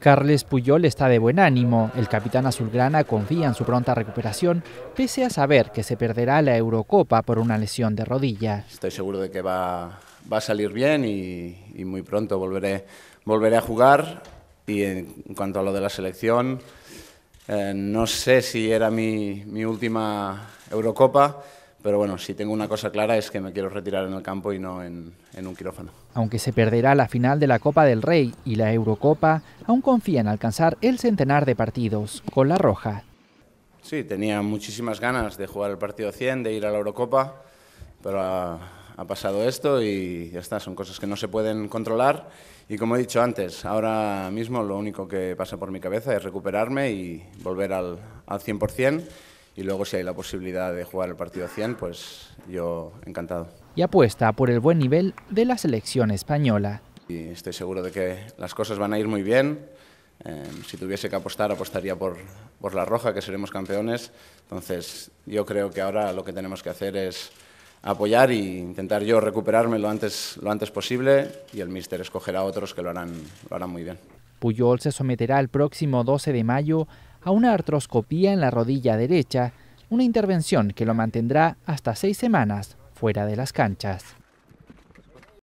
Carles Puyol está de buen ánimo. El capitán azulgrana confía en su pronta recuperación, pese a saber que se perderá la Eurocopa por una lesión de rodilla. Estoy seguro de que va, a salir bien y, muy pronto volveré, a jugar. Y en, cuanto a lo de la selección, eh, no sé si era mi última Eurocopa. Pero bueno, si tengo una cosa clara es que me quiero retirar en el campo y no en, un quirófano. Aunque se perderá la final de la Copa del Rey y la Eurocopa, aún confía en alcanzar el centenar de partidos con la Roja. Sí, tenía muchísimas ganas de jugar el partido 100, de ir a la Eurocopa, pero ha, pasado esto y ya está, son cosas que no se pueden controlar. Y como he dicho antes, ahora mismo lo único que pasa por mi cabeza es recuperarme y volver al, al 100% y luego si hay la posibilidad de jugar el partido a 100, pues yo encantado. Y apuesta por el buen nivel de la selección española. Y estoy seguro de que las cosas van a ir muy bien. Eh, si tuviese que apostar, apostaría por, por La Roja, que seremos campeones. Entonces, yo creo que ahora lo que tenemos que hacer es apoyar e intentar yo recuperarme lo antes, lo antes posible y el míster escogerá a otros que lo harán, lo harán muy bien. Puyol se someterá el próximo 12 de mayo a una artroscopía en la rodilla derecha, una intervención que lo mantendrá hasta seis semanas fuera de las canchas.